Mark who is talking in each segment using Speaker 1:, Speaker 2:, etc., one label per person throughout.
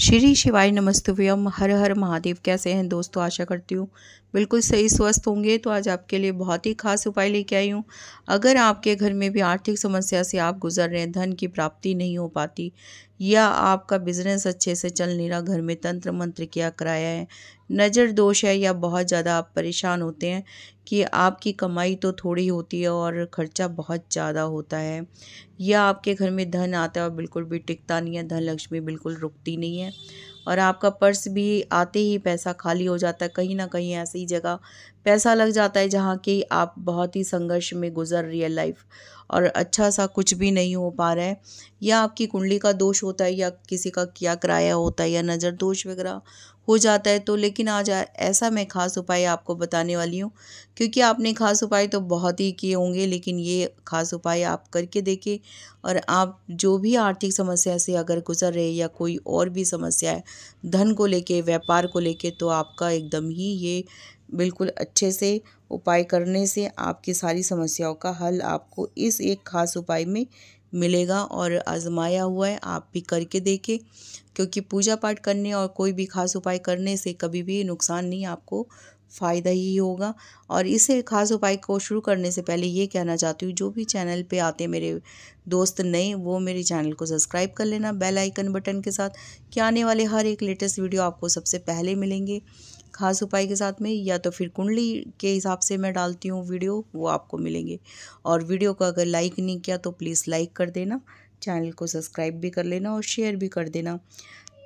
Speaker 1: श्री शिवाय नमस्तव्यम हर हर महादेव कैसे हैं दोस्तों आशा करती हूँ बिल्कुल सही स्वस्थ होंगे तो आज आपके लिए बहुत ही खास उपाय लेके आई हूँ अगर आपके घर में भी आर्थिक समस्या से आप गुजर रहे हैं धन की प्राप्ति नहीं हो पाती या आपका बिजनेस अच्छे से चल नहीं रहा घर में तंत्र मंत्र किया कराया है नज़र दोष है या बहुत ज़्यादा आप परेशान होते हैं कि आपकी कमाई तो थोड़ी होती है और ख़र्चा बहुत ज़्यादा होता है या आपके घर में धन आता है और बिल्कुल भी टिकता नहीं है धन लक्ष्मी बिल्कुल रुकती नहीं है और आपका पर्स भी आते ही पैसा खाली हो जाता है कहीं ना कहीं ऐसी जगह पैसा लग जाता है जहाँ कि आप बहुत ही संघर्ष में गुजर रियल लाइफ और अच्छा सा कुछ भी नहीं हो पा रहा है या आपकी कुंडली का दोष होता है या किसी का क्या किराया होता है या नज़र दोष वगैरह हो जाता है तो लेकिन आज ऐसा मैं खास उपाय आपको बताने वाली हूँ क्योंकि आपने खास उपाय तो बहुत ही किए होंगे लेकिन ये खास उपाय आप करके देखें और आप जो भी आर्थिक समस्या से अगर गुजर रहे या कोई और भी समस्या है धन को लेके व्यापार को लेके तो आपका एकदम ही ये बिल्कुल अच्छे से उपाय करने से आपकी सारी समस्याओं का हल आपको इस एक खास उपाय में मिलेगा और आजमाया हुआ है आप भी करके देखें क्योंकि पूजा पाठ करने और कोई भी खास उपाय करने से कभी भी नुकसान नहीं आपको फ़ायदा ही होगा और इस खास उपाय को शुरू करने से पहले ये कहना चाहती हूँ जो भी चैनल पे आते हैं मेरे दोस्त नए वो मेरे चैनल को सब्सक्राइब कर लेना बेल आइकन बटन के साथ कि आने वाले हर एक लेटेस्ट वीडियो आपको सबसे पहले मिलेंगे खास उपाय के साथ में या तो फिर कुंडली के हिसाब से मैं डालती हूँ वीडियो वो आपको मिलेंगे और वीडियो को अगर लाइक नहीं किया तो प्लीज़ लाइक कर देना चैनल को सब्सक्राइब भी कर लेना और शेयर भी कर देना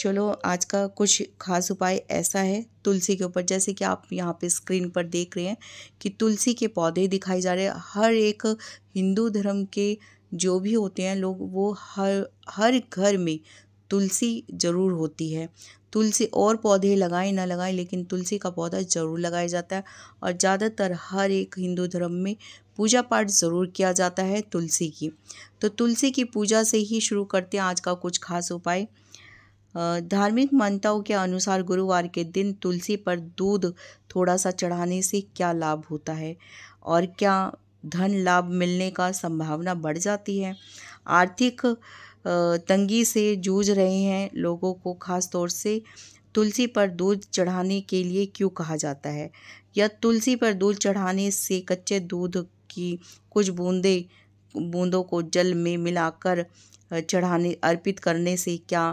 Speaker 1: चलो आज का कुछ खास उपाय ऐसा है तुलसी के ऊपर जैसे कि आप यहाँ पे स्क्रीन पर देख रहे हैं कि तुलसी के पौधे दिखाई जा रहे हैं हर एक हिंदू धर्म के जो भी होते हैं लोग वो हर हर घर में तुलसी ज़रूर होती है तुलसी और पौधे लगाएं ना लगाएं लेकिन तुलसी का पौधा ज़रूर लगाया जाता है और ज़्यादातर हर एक हिंदू धर्म में पूजा पाठ ज़रूर किया जाता है तुलसी की तो तुलसी की पूजा से ही शुरू करते हैं आज का कुछ खास उपाय धार्मिक मान्यताओं के अनुसार गुरुवार के दिन तुलसी पर दूध थोड़ा सा चढ़ाने से क्या लाभ होता है और क्या धन लाभ मिलने का संभावना बढ़ जाती है आर्थिक तंगी से जूझ रहे हैं लोगों को ख़ास तौर से तुलसी पर दूध चढ़ाने के लिए क्यों कहा जाता है या तुलसी पर दूध चढ़ाने से कच्चे दूध की कुछ बूंदे बूंदों को जल में मिलाकर चढ़ाने अर्पित करने से क्या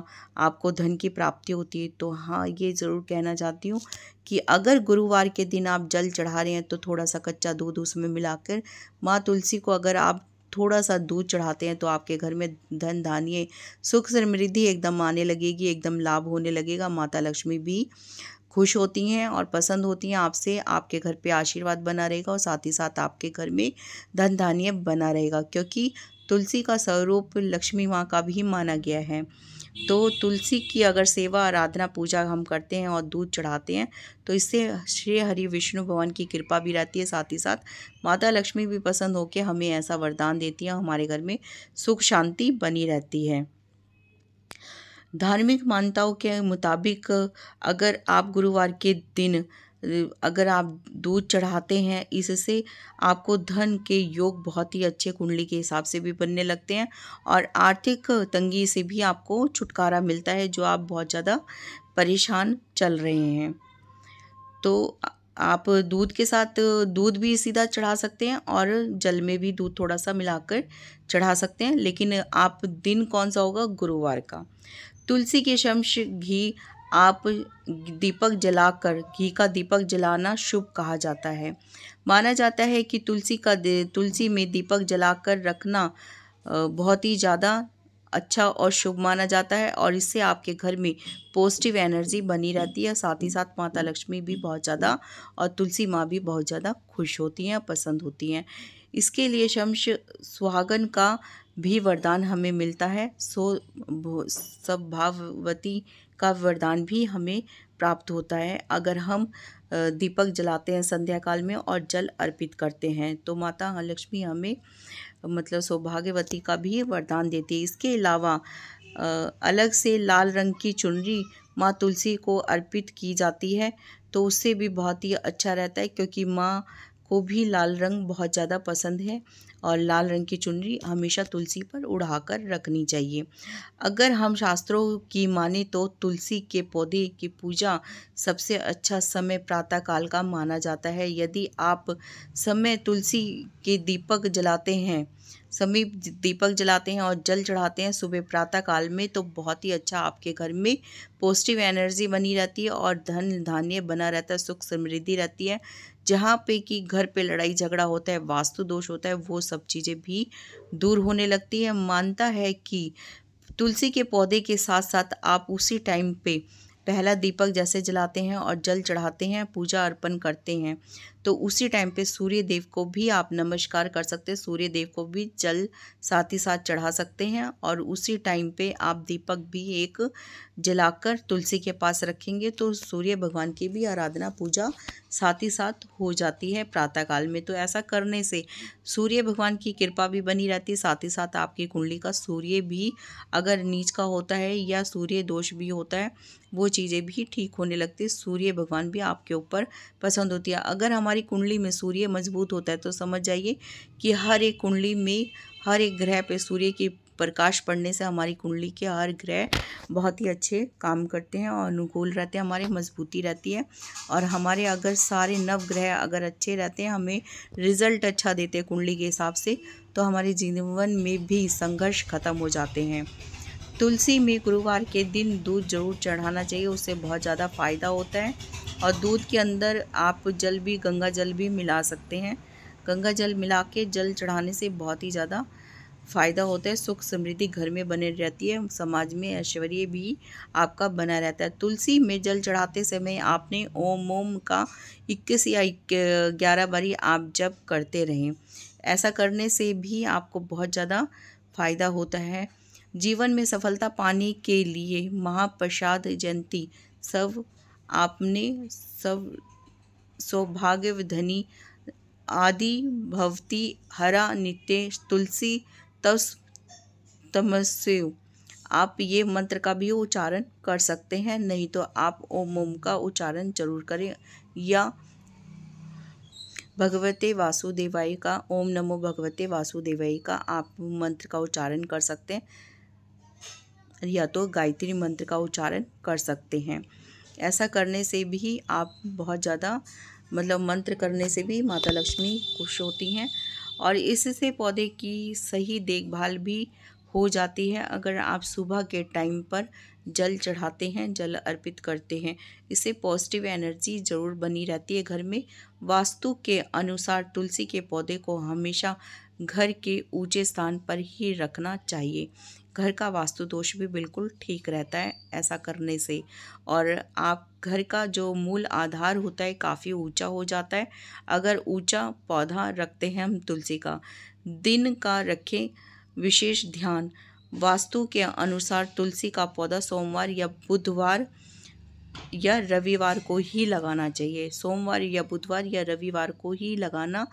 Speaker 1: आपको धन की प्राप्ति होती है तो हाँ ये ज़रूर कहना चाहती हूँ कि अगर गुरुवार के दिन आप जल चढ़ा रहे हैं तो थोड़ा सा कच्चा दूध उसमें मिलाकर माँ तुलसी को अगर आप थोड़ा सा दूध चढ़ाते हैं तो आपके घर में धन धान्य सुख समृद्धि एकदम आने लगेगी एकदम लाभ होने लगेगा माता लक्ष्मी भी खुश होती हैं और पसंद होती हैं आपसे आपके घर पे आशीर्वाद बना रहेगा और साथ ही साथ आपके घर में धन धान्य बना रहेगा क्योंकि तुलसी का स्वरूप लक्ष्मी माँ का भी माना गया है तो तुलसी की अगर सेवा आराधना पूजा हम करते हैं और दूध चढ़ाते हैं तो इससे श्री हरि विष्णु भगवान की कृपा भी रहती है साथ ही साथ माता लक्ष्मी भी पसंद होकर हमें ऐसा वरदान देती है हमारे घर में सुख शांति बनी रहती है धार्मिक मान्यताओं के मुताबिक अगर आप गुरुवार के दिन अगर आप दूध चढ़ाते हैं इससे आपको धन के योग बहुत ही अच्छे कुंडली के हिसाब से भी बनने लगते हैं और आर्थिक तंगी से भी आपको छुटकारा मिलता है जो आप बहुत ज़्यादा परेशान चल रहे हैं तो आप दूध के साथ दूध भी सीधा चढ़ा सकते हैं और जल में भी दूध थोड़ा सा मिलाकर चढ़ा सकते हैं लेकिन आप दिन कौन सा होगा गुरुवार का तुलसी के शमश घी आप दीपक जलाकर घी का दीपक जलाना शुभ कहा जाता है माना जाता है कि तुलसी का तुलसी में दीपक जलाकर रखना बहुत ही ज़्यादा अच्छा और शुभ माना जाता है और इससे आपके घर में पॉजिटिव एनर्जी बनी रहती है साथ ही साथ माता लक्ष्मी भी बहुत ज़्यादा और तुलसी माँ भी बहुत ज़्यादा खुश होती हैं पसंद होती हैं इसके लिए शमश सुहागन का भी वरदान हमें मिलता है सो सब भाववती का वरदान भी हमें प्राप्त होता है अगर हम दीपक जलाते हैं संध्या काल में और जल अर्पित करते हैं तो माता लक्ष्मी हमें मतलब सौभाग्यवती का भी वरदान देती है इसके अलावा अलग से लाल रंग की चुनरी माँ तुलसी को अर्पित की जाती है तो उससे भी बहुत ही अच्छा रहता है क्योंकि माँ को भी लाल रंग बहुत ज़्यादा पसंद है और लाल रंग की चुनरी हमेशा तुलसी पर उड़ाकर रखनी चाहिए अगर हम शास्त्रों की माने तो तुलसी के पौधे की पूजा सबसे अच्छा समय प्रातःकाल का माना जाता है यदि आप समय तुलसी के दीपक जलाते हैं समीप दीपक जलाते हैं और जल चढ़ाते हैं सुबह प्रातः काल में तो बहुत ही अच्छा आपके घर में पॉजिटिव एनर्जी बनी रहती है और धन धान्य बना रहता है सुख समृद्धि रहती है जहाँ पे कि घर पे लड़ाई झगड़ा होता है वास्तु दोष होता है वो सब चीज़ें भी दूर होने लगती है मानता है कि तुलसी के पौधे के साथ साथ आप उसी टाइम पर पहला दीपक जैसे जलाते हैं और जल चढ़ाते हैं पूजा अर्पण करते हैं तो उसी टाइम पे सूर्य देव को भी आप नमस्कार कर सकते हैं सूर्य देव को भी जल साथ ही साथ चढ़ा सकते हैं और उसी टाइम पे आप दीपक भी एक जलाकर तुलसी के पास रखेंगे तो सूर्य भगवान की भी आराधना पूजा साथ ही साथ हो जाती है प्रातःकाल में तो ऐसा करने से सूर्य भगवान की कृपा भी बनी रहती है साथ ही साथ आपकी कुंडली का सूर्य भी अगर नीच का होता है या सूर्य दोष भी होता है वो चीज़ें भी ठीक होने लगती है सूर्य भगवान भी आपके ऊपर पसंद होती है अगर हमारी कुंडली में सूर्य मजबूत होता है तो समझ जाइए कि हर एक कुंडली में हर एक ग्रह पे सूर्य के प्रकाश पड़ने से हमारी कुंडली के हर ग्रह बहुत ही अच्छे काम करते हैं और अनुकूल रहते हैं हमारे मजबूती रहती है और हमारे अगर सारे नव ग्रह अगर अच्छे रहते हैं हमें रिजल्ट अच्छा देते हैं कुंडली के हिसाब से तो हमारे जीवन में भी संघर्ष खत्म हो जाते हैं तुलसी में गुरुवार के दिन दूध जरूर चढ़ाना चाहिए उससे बहुत ज़्यादा फ़ायदा होता है और दूध के अंदर आप जल भी गंगा जल भी मिला सकते हैं गंगा जल मिला के जल चढ़ाने से बहुत ही ज़्यादा फ़ायदा होता है सुख समृद्धि घर में बने रहती है समाज में ऐश्वर्य भी आपका बना रहता है तुलसी में जल चढ़ाते समय आपने ओम ओम का इक्कीस या ग्यारह बारी आप जब करते रहें ऐसा करने से भी आपको बहुत ज़्यादा फ़ायदा होता है जीवन में सफलता पाने के लिए महाप्रसाद जयंती सब आपने सब सौभाग्य धनी आदि भवती हरा नित्य तुलसी तस तमस्यु आप ये मंत्र का भी उच्चारण कर सकते हैं नहीं तो आप ओम ओम का उच्चारण जरूर करें या भगवते वासुदेवाय का ओम नमो भगवते वासुदेवाय का आप मंत्र का उच्चारण कर सकते हैं या तो गायत्री मंत्र का उच्चारण कर सकते हैं ऐसा करने से भी आप बहुत ज़्यादा मतलब मंत्र करने से भी माता लक्ष्मी खुश होती हैं और इससे पौधे की सही देखभाल भी हो जाती है अगर आप सुबह के टाइम पर जल चढ़ाते हैं जल अर्पित करते हैं इससे पॉजिटिव एनर्जी ज़रूर बनी रहती है घर में वास्तु के अनुसार तुलसी के पौधे को हमेशा घर के ऊंचे स्थान पर ही रखना चाहिए घर का वास्तु दोष भी बिल्कुल ठीक रहता है ऐसा करने से और आप घर का जो मूल आधार होता है काफ़ी ऊंचा हो जाता है अगर ऊंचा पौधा रखते हैं हम तुलसी का दिन का रखें विशेष ध्यान वास्तु के अनुसार तुलसी का पौधा सोमवार या बुधवार या रविवार को ही लगाना चाहिए सोमवार या बुधवार या रविवार को ही लगाना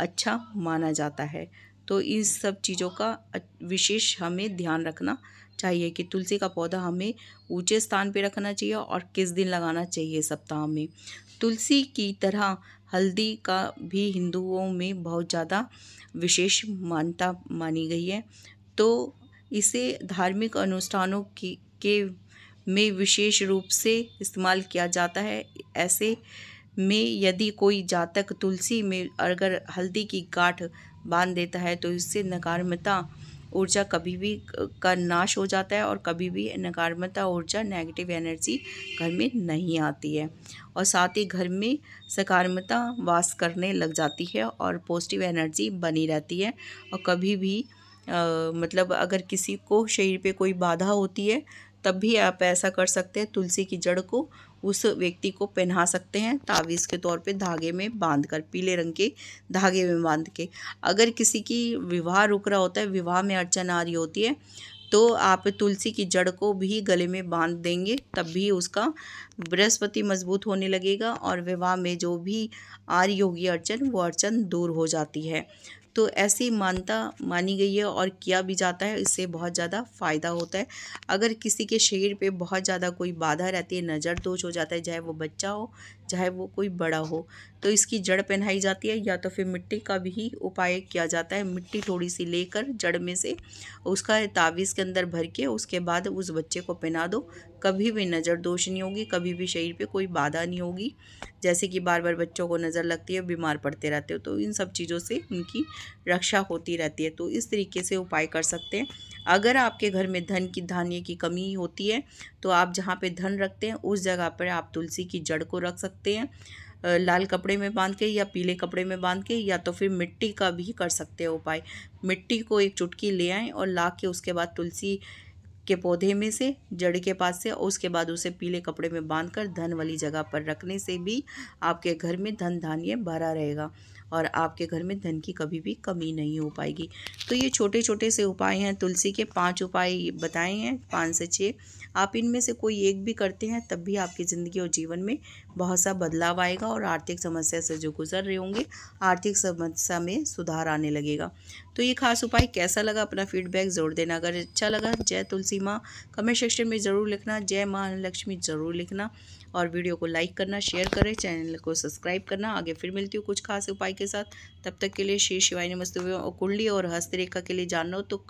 Speaker 1: अच्छा माना जाता है तो इन सब चीज़ों का विशेष हमें ध्यान रखना चाहिए कि तुलसी का पौधा हमें ऊंचे स्थान पर रखना चाहिए और किस दिन लगाना चाहिए सप्ताह में तुलसी की तरह हल्दी का भी हिंदुओं में बहुत ज़्यादा विशेष मान्यता मानी गई है तो इसे धार्मिक अनुष्ठानों की के में विशेष रूप से इस्तेमाल किया जाता है ऐसे में यदि कोई जातक तुलसी में अगर हल्दी की गाठ बांध देता है तो इससे नकारात्मकता ऊर्जा कभी भी का नाश हो जाता है और कभी भी नकारात्मकता ऊर्जा नेगेटिव एनर्जी घर में नहीं आती है और साथ ही घर में सकारात्मकता वास करने लग जाती है और पॉजिटिव एनर्जी बनी रहती है और कभी भी आ, मतलब अगर किसी को शरीर पे कोई बाधा होती है तब भी आप ऐसा कर सकते हैं तुलसी की जड़ को उस व्यक्ति को पहना सकते हैं तावीज़ के तौर पे धागे में बांध कर पीले रंग के धागे में बांध के अगर किसी की विवाह रुक रहा होता है विवाह में अड़चन आ रही होती है तो आप तुलसी की जड़ को भी गले में बांध देंगे तब भी उसका बृहस्पति मजबूत होने लगेगा और विवाह में जो भी आ रही होगी अड़चन वो अड़चन दूर हो जाती है तो ऐसी मानता मानी गई है और किया भी जाता है इससे बहुत ज़्यादा फ़ायदा होता है अगर किसी के शरीर पे बहुत ज़्यादा कोई बाधा रहती है नज़र दोष हो जाता है चाहे वो बच्चा हो चाहे वो कोई बड़ा हो तो इसकी जड़ पहनाई जाती है या तो फिर मिट्टी का भी उपाय किया जाता है मिट्टी थोड़ी सी लेकर जड़ में से उसका तावीज़ के अंदर भर के उसके बाद उस बच्चे को पहना दो कभी भी नज़र दोष नहीं होगी कभी भी शरीर पे कोई बाधा नहीं होगी जैसे कि बार बार बच्चों को नज़र लगती है बीमार पड़ते रहते हो तो इन सब चीज़ों से उनकी रक्षा होती रहती है तो इस तरीके से उपाय कर सकते हैं अगर आपके घर में धन की धान्य की कमी होती है तो आप जहाँ पर धन रखते हैं उस जगह पर आप तुलसी की जड़ को रख सकते हैं लाल कपड़े में बांध के या पीले कपड़े में बांध के या तो फिर मिट्टी का भी कर सकते हैं उपाय मिट्टी को एक चुटकी ले आएँ और ला के उसके बाद तुलसी के पौधे में से जड़ के पास से और उसके बाद उसे पीले कपड़े में बांधकर धन वाली जगह पर रखने से भी आपके घर में धन धान्य भरा रहेगा और आपके घर में धन की कभी भी कमी नहीं हो पाएगी तो ये छोटे छोटे से उपाय हैं तुलसी के पांच उपाय बताए हैं पाँच से छः आप इनमें से कोई एक भी करते हैं तब भी आपकी ज़िंदगी और जीवन में बहुत सा बदलाव आएगा और आर्थिक समस्या से जो गुजर रहे होंगे आर्थिक समस्या में सुधार आने लगेगा तो ये खास उपाय कैसा लगा अपना फीडबैक ज़रूर देना अगर अच्छा लगा जय तुलसी माँ कमेंट सेक्शन में ज़रूर लिखना जय माँ लक्ष्मी ज़रूर लिखना और वीडियो को लाइक करना शेयर करें चैनल को सब्सक्राइब करना आगे फिर मिलती हूँ कुछ खास उपाय के साथ तब तक के लिए श्री शिवाय नमस्ते और कुंडली और हस्तरेखा के लिए जानना हो तो